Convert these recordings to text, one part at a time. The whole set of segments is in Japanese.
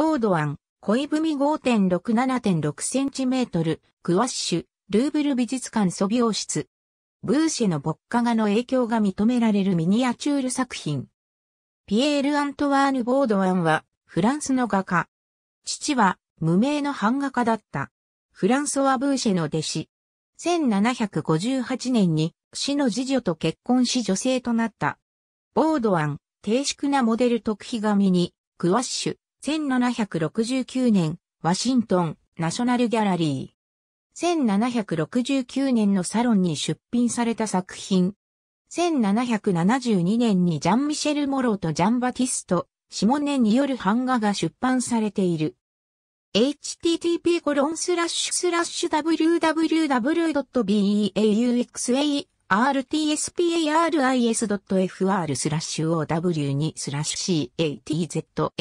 オードアン、恋文 5.67.6cm、クワッシュ、ルーブル美術館素描室。ブーシェの牧歌画の影響が認められるミニアチュール作品。ピエール・アントワーヌ・ボードアンは、フランスの画家。父は、無名の版画家だった。フランソワ・ブーシェの弟子。1758年に、死の次女と結婚し女性となった。ボードアン、低粛なモデル特秘紙に、クワッシュ、1769年、ワシントン、ナショナルギャラリー。1769年のサロンに出品された作品。1772年にジャン・ミシェル・モローとジャン・バティスト、シモネによる版画が出版されている。http://www.beauxa r t s p a r i s f r スラッシュ ow にスラッシュ catzarts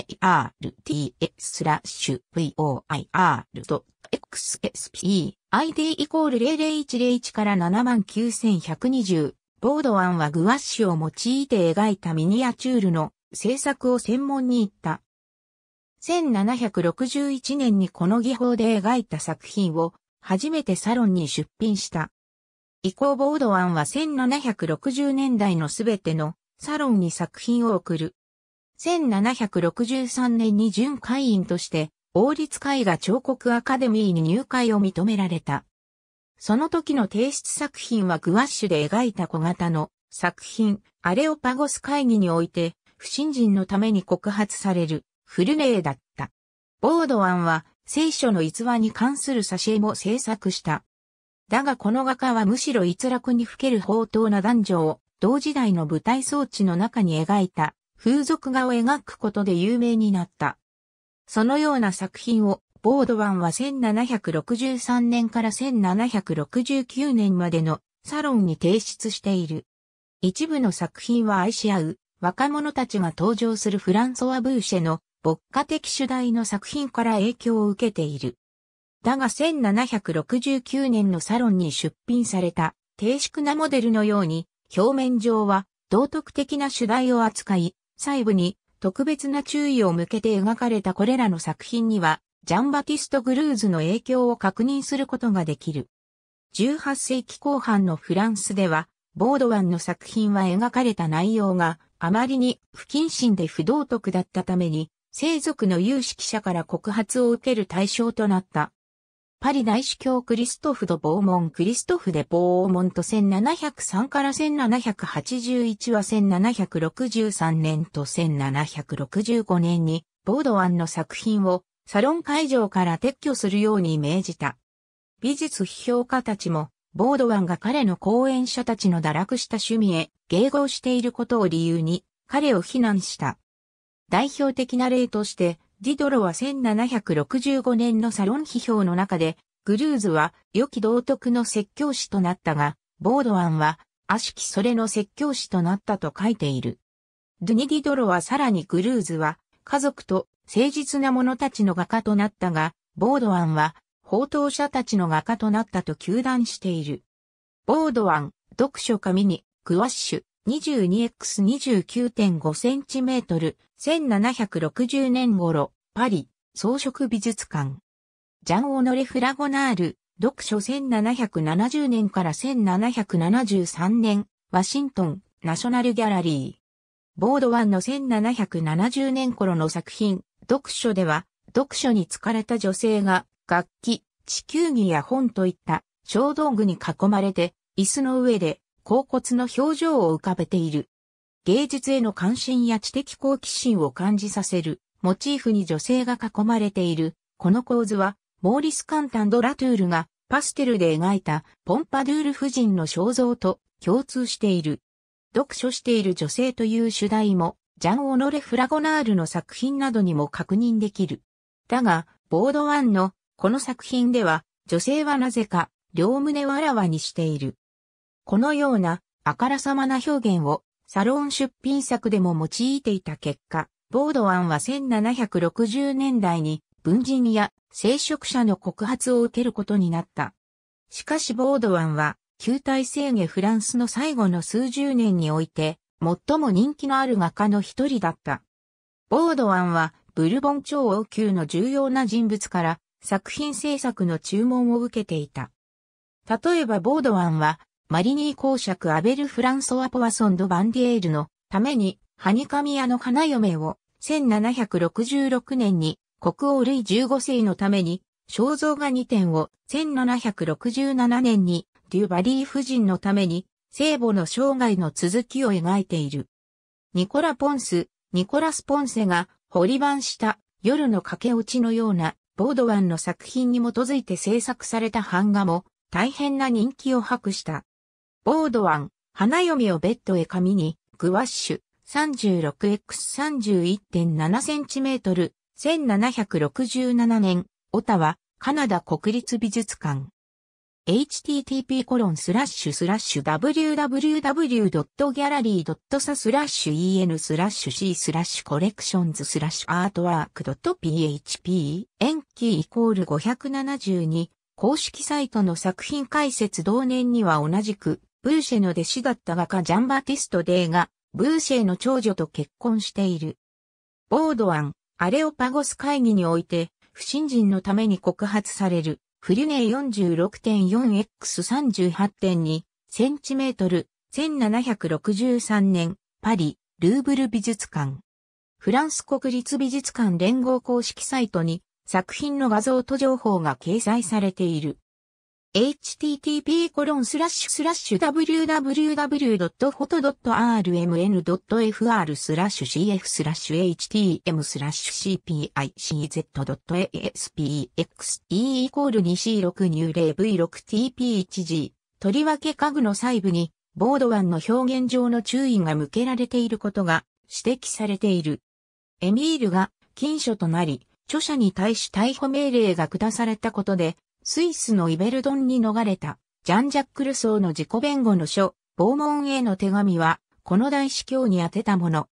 スラッシュ voir.xsp ID イコール00101から79120ボードワンはグワッシュを用いて描いたミニアチュールの制作を専門に行った。1761年にこの技法で描いた作品を初めてサロンに出品した。以降ボードワンは1760年代のすべてのサロンに作品を送る。1763年に準会員として王立絵画彫刻アカデミーに入会を認められた。その時の提出作品はグワッシュで描いた小型の作品、アレオパゴス会議において、不信心のために告発される、フルネーだった。ボードワンは、聖書の逸話に関する挿絵も制作した。だがこの画家はむしろ逸落にふける宝刀な男女を同時代の舞台装置の中に描いた風俗画を描くことで有名になった。そのような作品をボードワンは1763年から1769年までのサロンに提出している。一部の作品は愛し合う若者たちが登場するフランソワ・ブーシェの牧歌的主題の作品から影響を受けている。だが1769年のサロンに出品された低粛なモデルのように、表面上は道徳的な主題を扱い、細部に特別な注意を向けて描かれたこれらの作品には、ジャンバティスト・グルーズの影響を確認することができる。18世紀後半のフランスでは、ボードワンの作品は描かれた内容があまりに不謹慎で不道徳だったために、生族の有識者から告発を受ける対象となった。パリ大主教クリストフ・ド・ボーモンクリストフ・デ・ボーモンと1703から1781は1763年と1765年にボードワンの作品をサロン会場から撤去するように命じた。美術批評家たちもボードワンが彼の講演者たちの堕落した趣味へ迎合していることを理由に彼を非難した。代表的な例として、ディドロは1765年のサロン批評の中で、グルーズは良き道徳の説教師となったが、ボードワンは悪しきそれの説教師となったと書いている。ドゥニ・ディドロはさらにグルーズは家族と誠実な者たちの画家となったが、ボードワンは報道者たちの画家となったと求断している。ボードワン、読書紙に、クワッシュ、22x29.5cm、1760年頃、パリ、装飾美術館。ジャン・オノレ・フラゴナール、読書1770年から1773年、ワシントン、ナショナルギャラリー。ボードワンの1770年頃の作品、読書では、読書に疲れた女性が、楽器、地球儀や本といった小道具に囲まれて、椅子の上で、甲骨の表情を浮かべている。芸術への関心や知的好奇心を感じさせる、モチーフに女性が囲まれている、この構図は、モーリス・カンタン・ド・ラトゥールがパステルで描いたポンパドゥール夫人の肖像と共通している。読書している女性という主題も、ジャン・オノレ・フラゴナールの作品などにも確認できる。だが、ボードワンのこの作品では、女性はなぜか両胸をあらわにしている。このようなあからさまな表現をサロン出品作でも用いていた結果、ボードワンは1760年代に文人や聖職者の告発を受けることになった。しかしボードワンは、旧体制下フランスの最後の数十年において、最も人気のある画家の一人だった。ボードワンは、ブルボン超王宮の重要な人物から、作品制作の注文を受けていた。例えばボードワンは、マリニー公爵アベル・フランソワ・ポワソン・ド・バンディエールのために、ハニカミアの花嫁を1766年に国王ルイ15世のために肖像画2点を1767年にデュバリー夫人のために聖母の生涯の続きを描いている。ニコラ・ポンス、ニコラス・ポンセが掘り番した夜の駆け落ちのようなボードワンの作品に基づいて制作された版画も大変な人気を博した。ボードワン、花嫁をベッドへ紙に、グワッシュ、36x31.7cm、1767年、オタワ、カナダ国立美術館。http コロンスラッシュスラッシュ www.gallery.sa スラッシュ en スラッシュ c スラッシュコレクションズスラッシュアートワーク .php 延期イコール572公式サイトの作品解説同年には同じくブーシェの弟子だった画家ジャンバティスト・デーが、ブーシェの長女と結婚している。ボードアン、アレオパゴス会議において、不信人のために告発される、フリュネー 46.4x38.2 センチメートル、1763年、パリ、ルーブル美術館。フランス国立美術館連合公式サイトに、作品の画像と情報が掲載されている。http://www.photo.rmn.fr スラッシュ cf スラッシュ htm スラッシュ cpicz.aspxe イコール 2c6 入例 v6tp1g とりわけ家具の細部にボードワンの表現上の注意が向けられていることが指摘されている。エミールが禁書となり著者に対し逮捕命令が下されたことでスイスのイベルドンに逃れた、ジャン・ジャック・ルソーの自己弁護の書、訪門への手紙は、この大司教に宛てたもの。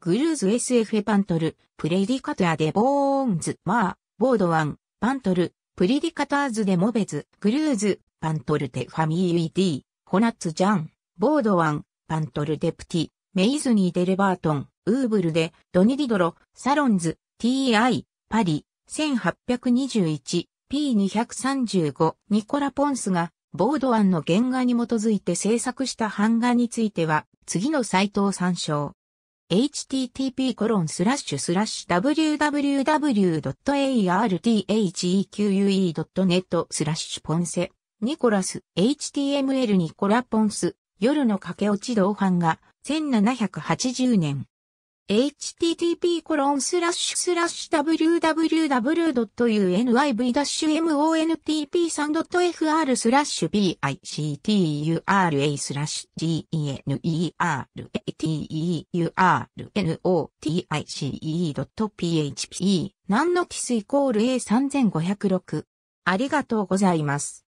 グルーズ SF エパントル、プレディカターデ・ボーンズ、マー、ボードワン、パントル、プリディカターズデ・モベズ、グルーズ、パントルデ・ファミーウィディ、ホナッツジャン、ボードワン、パントルデプティ、メイズニーデレバートン、ウーブルデ・ドニディドロ、サロンズ、TI、パリ、1821、P235 ニコラ・ポンスがボード案の原画に基づいて制作した版画については次のサイトを参照。h t t p w w w a r t e q u e n e t スラッシュポンセニコラス html ニコラポンス夜の駆け落ち同伴が1780年 http://www.univ-montp3.fr スラッシュ bictura スラッシュ g e n e r a t e u r n n o t i c e p h p 何のティスイコール A3506 ありがとうございます。